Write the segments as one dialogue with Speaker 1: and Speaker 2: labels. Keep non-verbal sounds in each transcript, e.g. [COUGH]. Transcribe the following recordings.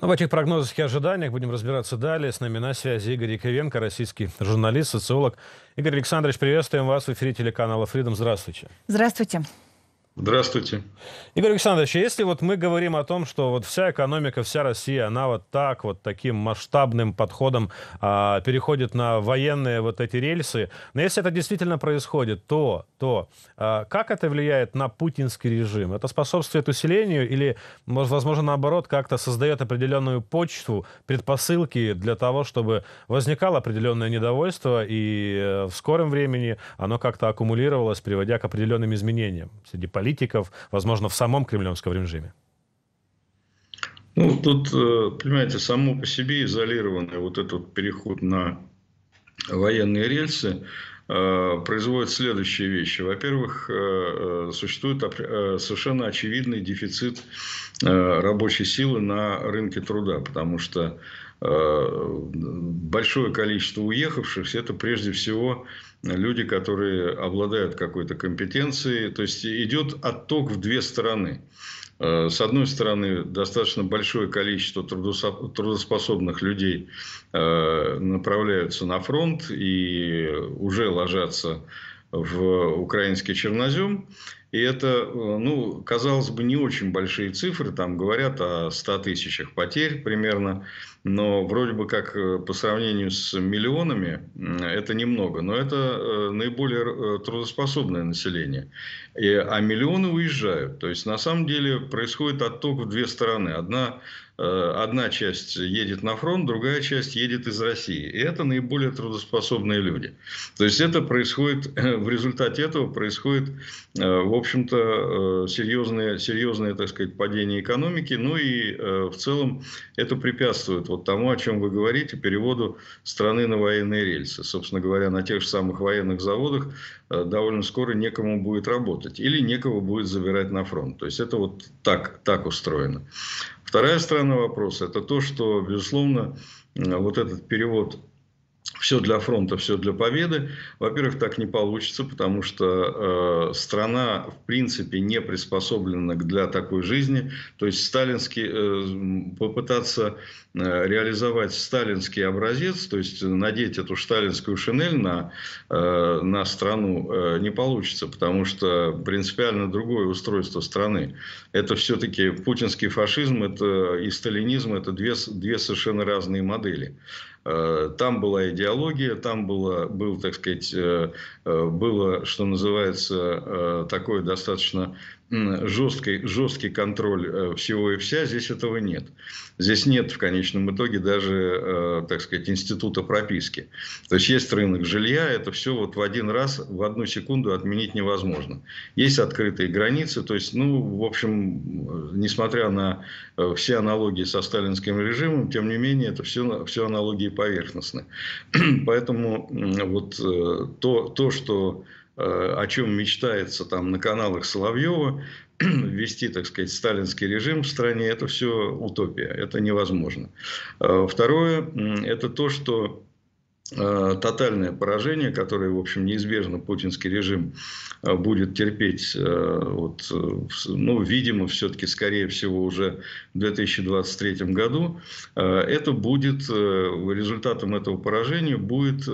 Speaker 1: Ну, В этих прогнозах и ожиданиях будем разбираться далее. С нами на связи Игорь Яковенко, российский журналист, социолог. Игорь Александрович, приветствуем вас в эфире телеканала Freedom. Здравствуйте. Здравствуйте. Здравствуйте. Игорь Александрович, если вот мы говорим о том, что вот вся экономика, вся Россия, она вот так, вот таким масштабным подходом а, переходит на военные вот эти рельсы, но если это действительно происходит, то, то а, как это влияет на путинский режим? Это способствует усилению или, возможно, наоборот, как-то создает определенную почву, предпосылки для того, чтобы возникало определенное недовольство, и э, в скором времени оно как-то аккумулировалось, приводя к определенным изменениям среди политиков? политиков, возможно, в самом кремлевском режиме? Ну, тут, э, понимаете, само по себе изолированный вот этот переход на
Speaker 2: военные рельсы э, производит следующие вещи. Во-первых, э, существует совершенно очевидный дефицит рабочей силы на рынке труда, потому что большое количество уехавших – это прежде всего люди, которые обладают какой-то компетенцией. То есть идет отток в две стороны. Э, с одной стороны, достаточно большое количество трудоспособных людей э, направляются на фронт и уже ложатся в украинский чернозем. И это, э, ну, казалось бы, не очень большие цифры, там говорят о 100 тысячах потерь примерно, но вроде бы как э, по сравнению с миллионами это немного, но это э, наиболее трудоспособное население. И, а миллионы уезжают, то есть на самом деле происходит отток в две стороны. Одна одна часть едет на фронт, другая часть едет из России. И это наиболее трудоспособные люди. То есть это происходит, в результате этого происходит, в общем-то, э, серьезное, серьезное, так сказать, падение экономики. Ну и э, в целом это препятствует вот тому, о чем вы говорите, переводу страны на военные рельсы. Собственно говоря, на тех же самых военных заводах э, довольно скоро некому будет работать или некого будет забирать на фронт. То есть это вот так, так устроено. Вторая сторона вопроса – это то, что, безусловно, вот этот перевод все для фронта, все для победы. Во-первых, так не получится, потому что э, страна, в принципе, не приспособлена для такой жизни. То есть сталинский, э, попытаться Э, реализовать сталинский образец, то есть надеть эту сталинскую шинель на, э, на страну э, не получится, потому что принципиально другое устройство страны. Это все-таки путинский фашизм это, и сталинизм – это две, две совершенно разные модели. Там была идеология, там было, был, так сказать, было, что называется, такое достаточно жесткий, жесткий контроль э, всего и вся, здесь этого нет. Здесь нет в конечном итоге даже, э, так сказать, института прописки. То есть есть рынок жилья, это все вот в один раз, в одну секунду отменить невозможно. Есть открытые границы, то есть, ну, в общем, э, несмотря на все аналогии со сталинским режимом, тем не менее, это все, все аналогии поверхностны. [CLEARS THROAT] Поэтому вот то, то что Э, о чем мечтается там на каналах Соловьева, [CLEARS THROAT] вести, так сказать, сталинский режим в стране, это все утопия, это невозможно. А второе, это то, что э, тотальное поражение, которое, в общем, неизбежно путинский режим э, будет терпеть, вот, ну, видимо, все-таки, скорее всего, уже в 2023 году, это будет, результатом этого поражения будет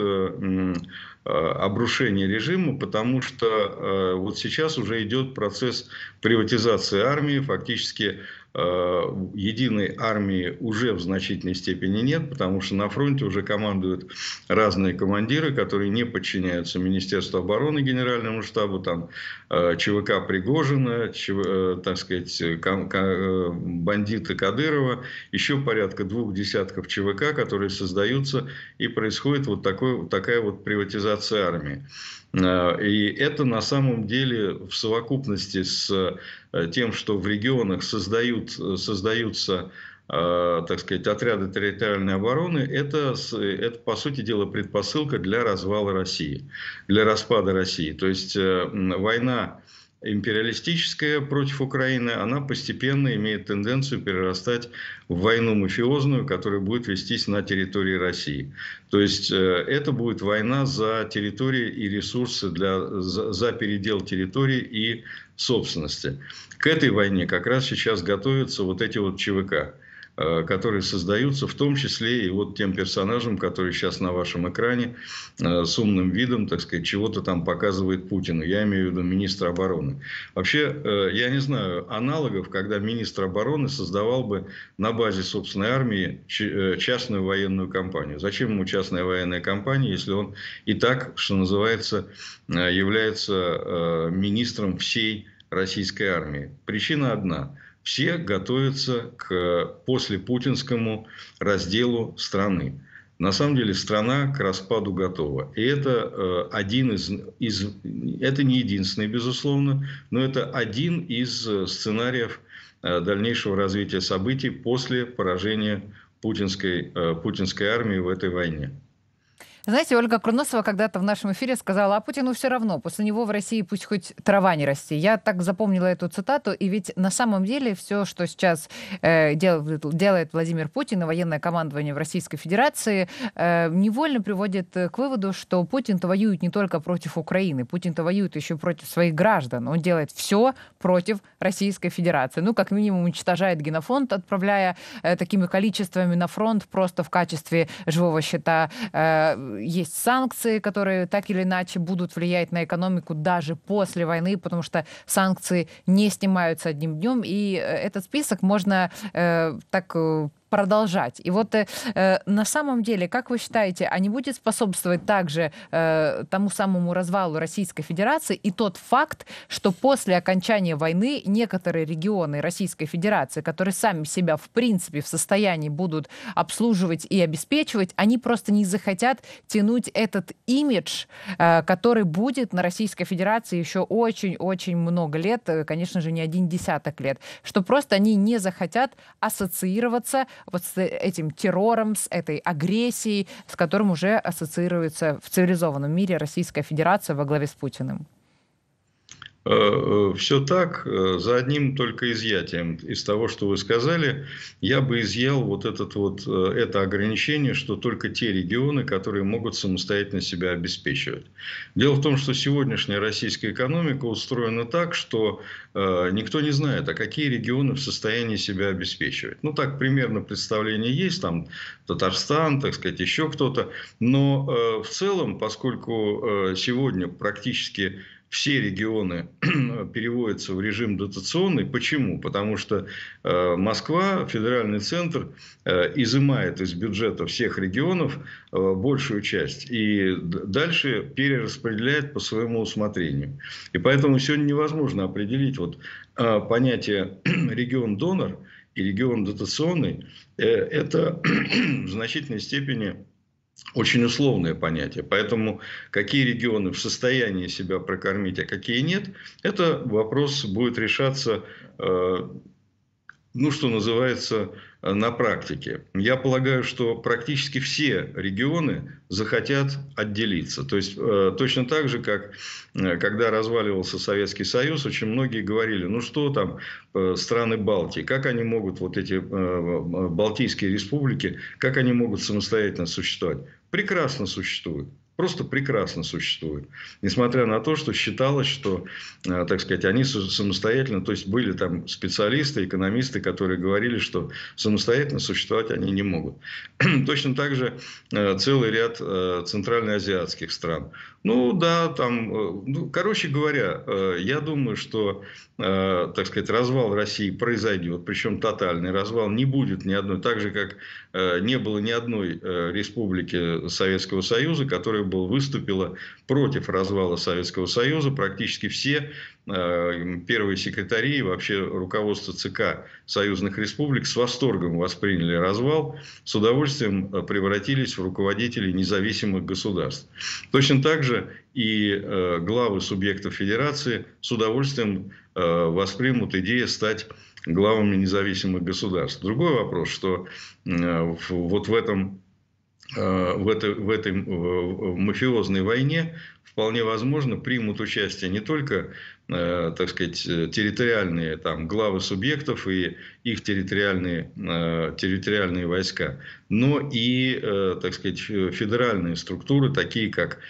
Speaker 2: Э, обрушения режима, потому что э, вот сейчас уже идет процесс приватизации армии, фактически Э, единой армии уже в значительной степени нет, потому что на фронте уже командуют разные командиры, которые не подчиняются Министерству обороны, Генеральному штабу, там, э, ЧВК Пригожина, ЧВ, э, так сказать, бандиты Кадырова, еще порядка двух десятков ЧВК, которые создаются, и происходит вот такой, такая вот приватизация армии. Э, и это на самом деле в совокупности с э, тем, что в регионах создают, э, создаются так сказать, отряды территориальной обороны, это, это, по сути дела, предпосылка для развала России, для распада России. То есть война империалистическая против Украины, она постепенно имеет тенденцию перерастать в войну мафиозную, которая будет вестись на территории России. То есть э, это будет война за территории и ресурсы, для, за, за передел территории и собственности. К этой войне как раз сейчас готовятся вот эти вот ЧВК. Э, которые создаются в том числе и вот тем персонажем, который сейчас на вашем экране э, с умным видом, так сказать, чего-то там показывает Путину. Я имею в виду министра обороны. Вообще, э, я не знаю аналогов, когда министр обороны создавал бы на базе собственной армии частную военную компанию. Зачем ему частная военная компания, если он и так, что называется, является министром всей российской армии? Причина одна – все готовятся к послепутинскому разделу страны. На самом деле страна к распаду готова. И это э, один из, из это не единственный, безусловно, но это один из э, сценариев э, дальнейшего развития событий после поражения путинской, путинской армии в этой войне.
Speaker 3: Знаете, Ольга Круносова когда-то в нашем эфире сказала, а Путину все равно, после него в России пусть хоть трава не расти. Я так запомнила эту цитату, и ведь на самом деле все, что сейчас э, делает, делает Владимир Путин и военное командование в Российской Федерации, э, невольно приводит э, к выводу, что Путин-то воюет не только против Украины, Путин-то воюет еще против своих граждан. Он делает все против Российской Федерации. Ну, как минимум, уничтожает генофонд, отправляя э, такими количествами на фронт просто в качестве живого счета э, есть санкции, которые так или иначе будут влиять на экономику даже после войны, потому что санкции не снимаются одним днем. И э, этот список можно э, так э, продолжать. И вот э, э, на самом деле, как вы считаете, они а не будет способствовать также э, тому самому развалу Российской Федерации и тот факт, что после окончания войны некоторые регионы Российской Федерации, которые сами себя в принципе в состоянии будут обслуживать и обеспечивать, они просто не захотят тянуть этот имидж, э, который будет на Российской Федерации еще очень-очень много лет, э, конечно же, не один десяток лет, что просто они не захотят ассоциироваться вот с этим террором, с этой агрессией, с которым уже ассоциируется в цивилизованном мире Российская Федерация во главе с Путиным?
Speaker 2: Э, Все так, э, за одним только изъятием из того, что вы сказали, я бы изъял вот, этот вот э, это ограничение, что только те регионы, которые могут самостоятельно себя обеспечивать. Дело в том, что сегодняшняя российская экономика устроена так, что никто не знает, а какие регионы в состоянии себя обеспечивать. Ну так примерно представление есть, там Татарстан, так сказать, еще кто-то, но в целом, поскольку сегодня практически все регионы [CLEARS THROAT] переводятся в режим дотационный. Почему? Потому что э, Москва, федеральный центр, э, изымает из бюджета всех регионов э, большую часть и дальше перераспределяет по своему усмотрению. И поэтому сегодня невозможно определить вот, понятие [CLEARS THROAT] регион-донор и регион дотационный. это [CLEARS THROAT] в значительной степени очень условное понятие. Поэтому какие регионы в состоянии себя прокормить, а какие нет, это вопрос будет решаться, э, ну, что называется, э, на практике. Я полагаю, что практически все регионы захотят отделиться. То есть э, точно так же, как когда разваливался Советский Союз, очень многие говорили, ну что там страны Балтии, как они могут, вот эти Балтийские республики, как они могут самостоятельно существовать? прекрасно существует просто прекрасно существуют. Несмотря на то, что считалось, что, э, так сказать, они самостоятельно, то есть были там специалисты, экономисты, которые говорили, что самостоятельно существовать они не могут. [CLEARS THROAT] Точно так же э, целый ряд э, центральноазиатских стран. Ну да, там, ну, короче говоря, я думаю, что, так сказать, развал России произойдет, причем тотальный развал, не будет ни одной, так же, как не было ни одной республики Советского Союза, которая был, выступила против развала Советского Союза. Практически все э, первые секретари и вообще руководство ЦК союзных республик с восторгом восприняли развал, с удовольствием э, превратились в руководителей независимых государств. Точно так же и э, главы субъектов федерации с удовольствием воспримут идею стать главами независимых государств. Другой вопрос, что вот в этом Э, в этой, в этой э, мафиозной войне вполне возможно примут участие не только, э, так сказать, территориальные там, главы субъектов и их территориальные, территориальные войска, но и, так сказать, федеральные структуры, такие как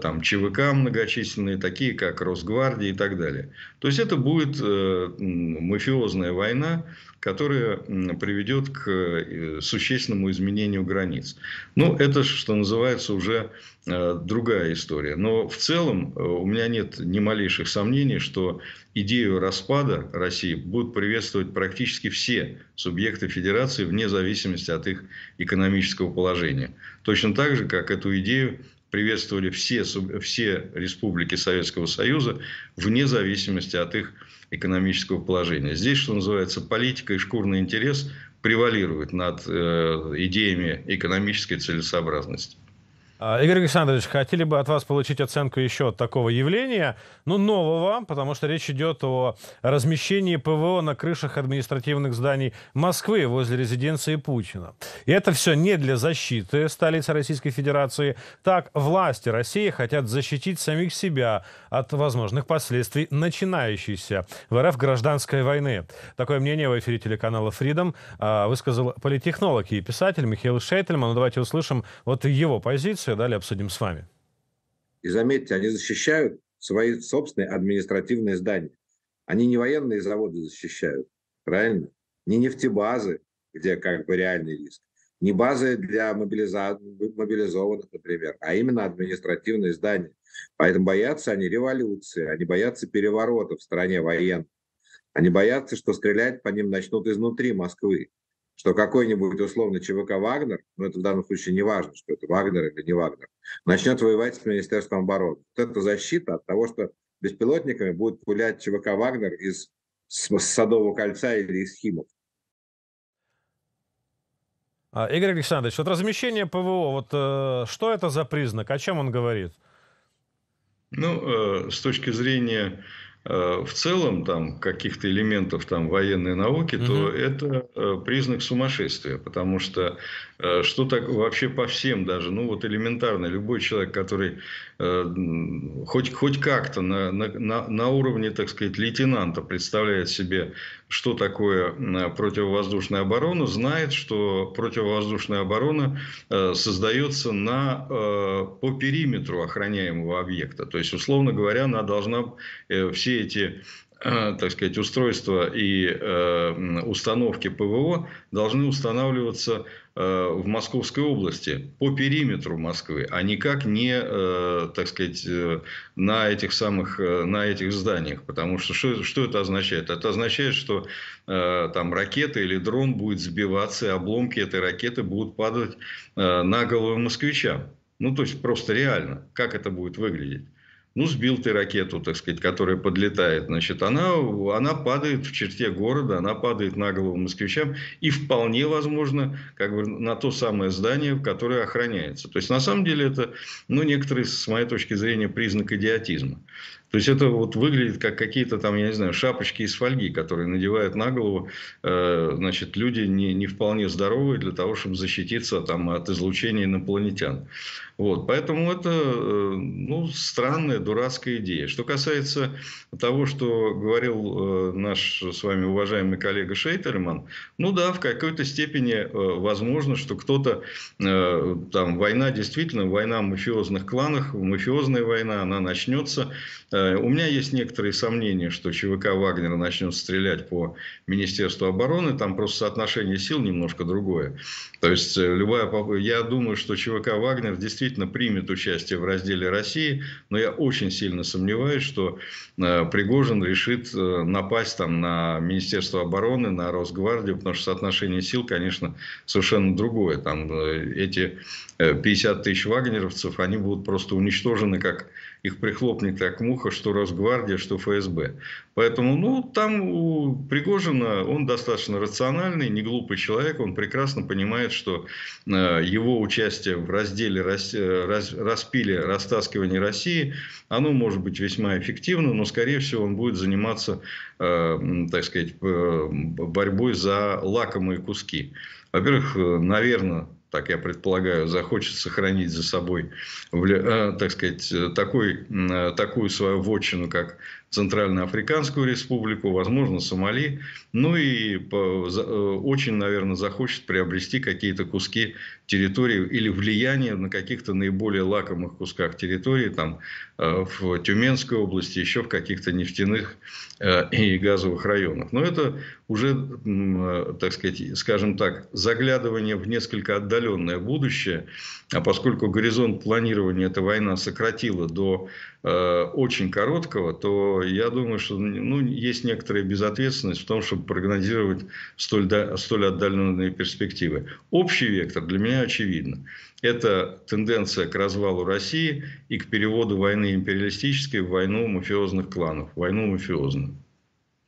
Speaker 2: там, ЧВК многочисленные, такие как Росгвардия и так далее. То есть это будет мафиозная война, которое приведет к э, существенному изменению границ. Ну, это, что называется, уже э, другая история. Но в целом э, у меня нет ни малейших сомнений, что идею распада России будут приветствовать практически все субъекты федерации вне зависимости от их экономического положения. Точно так же, как эту идею приветствовали все, все республики Советского Союза вне зависимости от их экономического положения. Здесь, что называется, политика и шкурный интерес превалируют над э, идеями экономической целесообразности.
Speaker 1: А, Игорь Александрович, хотели бы от вас получить оценку еще от такого явления, ну, нового, потому что речь идет о размещении ПВО на крышах административных зданий Москвы возле резиденции Путина. И это все не для защиты столицы Российской Федерации. Так, власти России хотят защитить самих себя от возможных последствий начинающейся в РФ гражданской войны. Такое мнение в эфире телеканала Freedom а, высказал политтехнолог и писатель Михаил Шейтельман. Ну, давайте услышим вот его позицию далее обсудим с вами.
Speaker 2: И заметьте, они защищают свои собственные административные здания. Они не военные заводы защищают, правильно? Не нефтебазы, где как бы реальный риск. Не базы для мобилиза... мобилизованных, например, а именно административные здания. Поэтому боятся они революции, они боятся переворота в стране военных. Они боятся, что стрелять по ним начнут изнутри Москвы что какой-нибудь условно ЧВК «Вагнер», но ну, это в данном случае не важно, что это «Вагнер» или не «Вагнер», начнет воевать с Министерством обороны. Вот это защита от того, что беспилотниками будет пулять ЧВК «Вагнер» из с Садового кольца или из Химов.
Speaker 1: А, Игорь Александрович, вот размещение ПВО, вот э, что это за признак, о чем он говорит?
Speaker 2: Ну, э, с точки зрения Э, в целом там каких-то элементов там военной науки, угу. то это э, признак сумасшествия, потому что э, что так вообще по всем даже, ну вот элементарно любой человек, который хоть хоть как-то на на на уровне, так сказать, лейтенанта представляет себе что такое противовоздушная оборона, знает, что противовоздушная оборона э, создается на, э, по периметру охраняемого объекта. То есть, условно говоря, она должна э, все эти Э, так сказать, устройства и э, установки ПВО должны устанавливаться э, в Московской области по периметру Москвы, а никак не, так сказать, на этих самых, на этих зданиях. Потому что что, что это означает? Это означает, что там ракета или дрон будет сбиваться, и обломки этой ракеты будут падать на головы москвичам. Ну, то есть просто реально, как это будет выглядеть ну, сбил ты ракету, так сказать, которая подлетает, значит, она, она падает в черте города, она падает на голову москвичам и вполне возможно как бы на то самое здание, которое охраняется. То есть, на самом деле, это, ну, некоторые, с моей точки зрения, признак идиотизма. То есть это вот выглядит как какие-то там, я не знаю, шапочки из фольги, которые надевают на голову, э, значит, люди не, не вполне здоровые для того, чтобы защититься там от излучения инопланетян. Вот, поэтому это э, ну, странная, дурацкая идея. Что касается того, что говорил э, наш с вами уважаемый коллега Шейтерман, ну да, в какой-то степени э, возможно, что кто-то, там война действительно, война в мафиозных кланах, мафиозная война, она начнется. У меня есть некоторые сомнения, что ЧВК Вагнера начнет стрелять по Министерству обороны, там просто соотношение сил немножко другое. То есть любая, я думаю, что ЧВК Вагнер действительно действительно примет участие в разделе России, но я очень сильно сомневаюсь, что э, Пригожин решит э, напасть там на Министерство обороны, на Росгвардию, потому что соотношение сил, конечно, совершенно другое. Там э, эти 50 тысяч вагнеровцев, они будут просто уничтожены как их прихлопнет как муха, что Росгвардия, что ФСБ. Поэтому, ну, там у Пригожина, он достаточно рациональный, не глупый человек, он прекрасно понимает, что э, его участие в разделе рас, э, рас, распиле, растаскивании России, оно может быть весьма эффективно, но, скорее всего, он будет заниматься, э, так сказать, э, борьбой за лакомые куски. Во-первых, наверное, так я предполагаю, захочет сохранить за собой, э, так сказать, э, такой, э, такую свою вотчину, как Центральноафриканскую республику, возможно, Сомали. Ну и э, очень, наверное, захочет приобрести какие-то куски территории или влияние на каких-то наиболее лакомых кусках территории, там э, в Тюменской области, еще в каких-то нефтяных э, и газовых районах. Но это уже, так сказать, скажем так, заглядывание в несколько отдаленное будущее, а поскольку горизонт планирования эта война сократила до очень короткого, то второе, я думаю, что ну, есть некоторая безответственность в том, чтобы прогнозировать столь, да, столь отдаленные перспективы. Общий вектор для меня очевидно – Это тенденция к развалу России и к переводу войны империалистической в войну мафиозных кланов, войну мафиозных.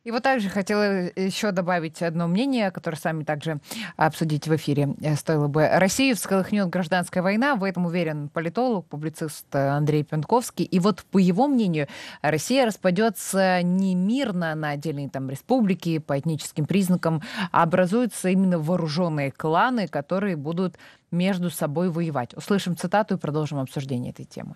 Speaker 3: И вот также хотела э, еще добавить одно мнение, которое сами также обсудить в эфире э, стоило бы. России всколыхнет гражданская война, в этом уверен политолог, публицист э, Андрей Пенковский. И вот по его мнению, Россия распадется не мирно на отдельные там республики по этническим признакам, а образуются именно вооруженные кланы, которые будут между собой воевать. Услышим цитату и продолжим обсуждение этой темы.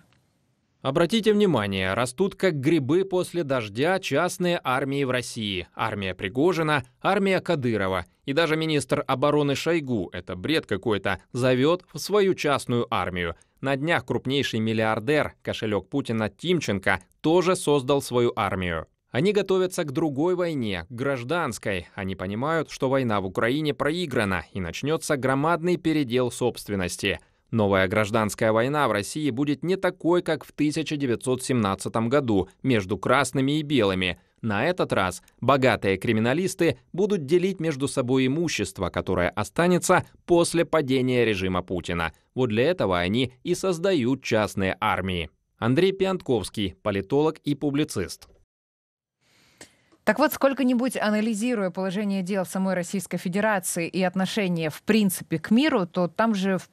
Speaker 2: Обратите внимание, растут как грибы после дождя частные армии в России. Армия Пригожина, армия Кадырова. И даже министр обороны Шойгу, это бред какой-то, зовет в свою частную армию. На днях крупнейший миллиардер, кошелек Путина Тимченко, тоже создал свою армию. Они готовятся к другой войне, гражданской. Они понимают, что война в Украине проиграна и начнется громадный передел собственности – Новая гражданская война в России будет не такой, как в 1917 году между красными и белыми. На этот раз богатые криминалисты будут делить между собой имущество, которое останется после падения режима Путина. Вот для этого они и создают частные армии. Андрей Пиантковский, политолог и публицист.
Speaker 3: Так вот, сколько-нибудь анализируя положение дел в самой Российской Федерации и отношение, в принципе, к миру, то там же, в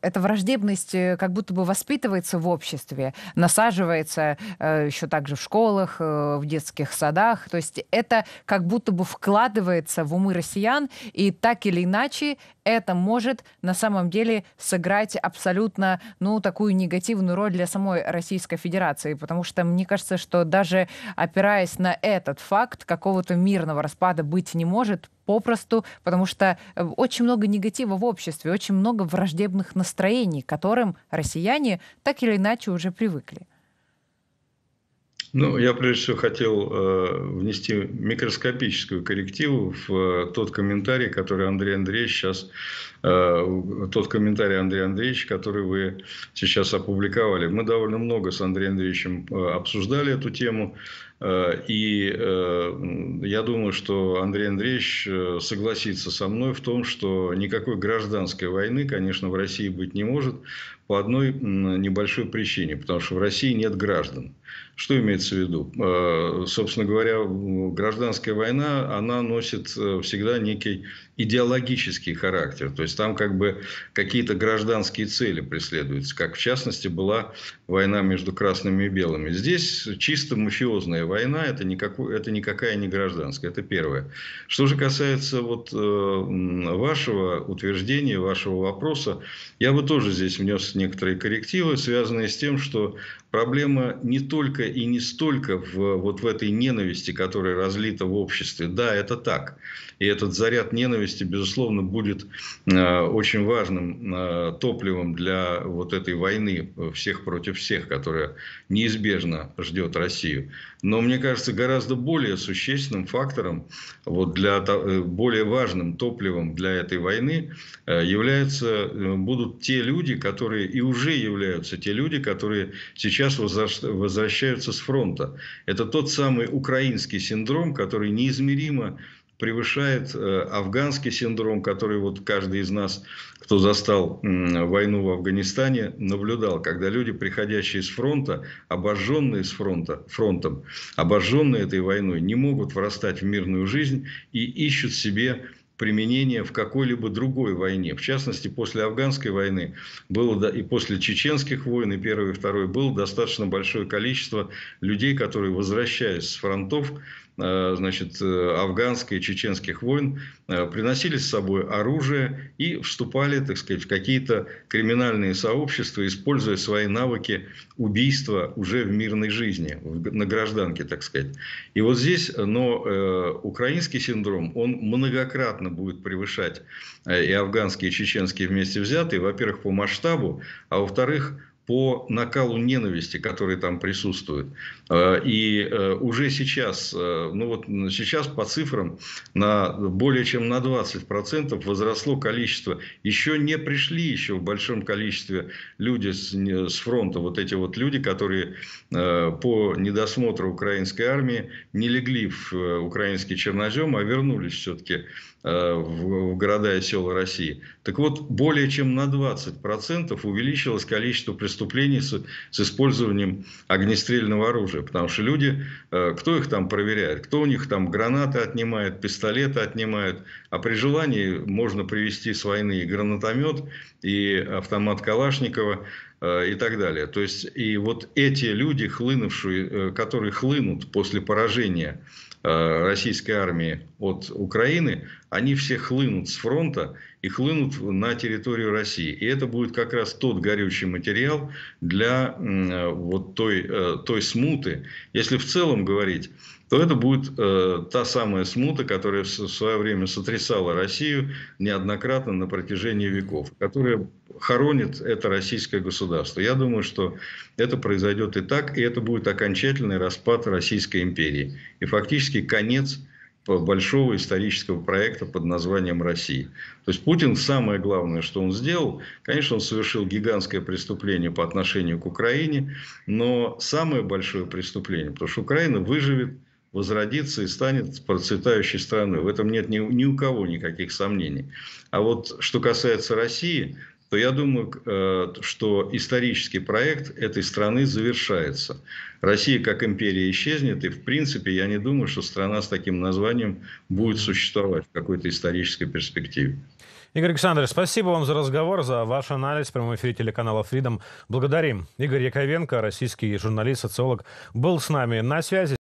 Speaker 3: эта враждебность э, как будто бы воспитывается в обществе, насаживается э, еще также в школах, э, в детских садах. То есть это как будто бы вкладывается в умы россиян, и так или иначе это может на самом деле сыграть абсолютно ну, такую негативную роль для самой Российской Федерации, потому что мне кажется, что даже опираясь на этот факт, какого-то мирного распада быть не может, попросту, потому что э, очень много негатива в обществе, очень много враждебных настроений, к которым россияне так или иначе уже привыкли.
Speaker 2: Ну, я прежде всего хотел э, внести микроскопическую коррективу в э, тот комментарий, который Андрей Андреевич сейчас, э, тот комментарий Андрей Андреевич, который вы сейчас опубликовали. Мы довольно много с Андреем Андреевичем э, обсуждали эту тему. Э, и э, я думаю, что Андрей Андреевич э, согласится со мной в том, что никакой гражданской войны, конечно, в России быть не может по одной небольшой причине, потому что в России нет граждан. Что имеется в виду? Собственно говоря, гражданская война, она носит всегда некий идеологический характер. То есть там как бы какие-то гражданские цели преследуются, как в частности была война между красными и белыми. Здесь чисто мафиозная война, это, никаку, это никакая не гражданская, это первое. Что же касается вот э, вашего утверждения, вашего вопроса, я бы тоже здесь внес некоторые коррективы, связанные с тем, что Проблема не только и не столько в, вот в этой ненависти, которая разлита в обществе. Да, это так. И этот заряд ненависти, безусловно, будет э, очень важным э, топливом для вот этой войны э, всех против всех, которая неизбежно ждет Россию. Но мне кажется, гораздо более существенным фактором, вот для, э, более важным топливом для этой войны э, являются, будут те люди, которые и уже являются те люди, которые сейчас сейчас возвращаются с фронта. Это тот самый украинский синдром, который неизмеримо превышает э, афганский синдром, который вот каждый из нас, кто застал войну в Афганистане, наблюдал, когда люди, приходящие с фронта, обожженные с фронта, фронтом, обожженные этой войной, не могут врастать в мирную жизнь и ищут себе применения в какой-либо другой войне. В частности, после Афганской войны было, и после чеченских войн, и первой, и второй, было достаточно большое количество людей, которые, возвращаясь с фронтов, Э, значит, э, афганской и чеченских войн, э, приносили с собой оружие и вступали, так сказать, в какие-то криминальные сообщества, используя свои навыки убийства уже в мирной жизни, на гражданке, так сказать. И вот здесь, но э, украинский синдром, он многократно будет превышать и афганские, и чеченские вместе взятые, во-первых, по масштабу, а во-вторых, по накалу ненависти, который там присутствует. Э, и э, уже сейчас, э, ну вот сейчас по цифрам, на более чем на 20% возросло количество, еще не пришли еще в большом количестве люди с, с фронта, вот эти вот люди, которые по недосмотру украинской армии не легли в украинский чернозем, а вернулись все-таки в города и села России. Так вот, более чем на 20% увеличилось количество преступлений преступлений с, с использованием огнестрельного оружия. Потому что люди, э, кто их там проверяет, кто у них там гранаты отнимает, пистолеты отнимает, А при желании можно привести с войны и гранатомет, и автомат Калашникова, э, и так далее. То есть, и вот эти люди, хлынувшие, э, которые хлынут после поражения российской армии от Украины, они все хлынут с фронта и хлынут на территорию России. И это будет как раз тот горючий материал для вот той, э, той смуты. Если в целом говорить, то это будет э, та самая смута, которая в свое время сотрясала Россию неоднократно на протяжении веков, которая хоронит это российское государство. Я думаю, что это произойдет и так, и это будет окончательный распад Российской империи и фактически конец Э, большого исторического проекта под названием «Россия». То есть Путин, самое главное, что он сделал, конечно, он совершил гигантское преступление по отношению к Украине, но самое большое преступление, потому что Украина выживет, возродится и станет процветающей страной. В этом нет ни, ни у кого никаких сомнений. А вот что касается России – то я думаю, э, что исторический проект этой страны завершается. Россия как империя исчезнет, и в принципе я не думаю, что страна с таким названием будет существовать в какой-то исторической перспективе.
Speaker 1: Игорь Александрович, спасибо вам за разговор, за ваш анализ в прямом эфире телеканала Freedom. Благодарим. Игорь Яковенко, российский журналист, социолог, был с нами на связи.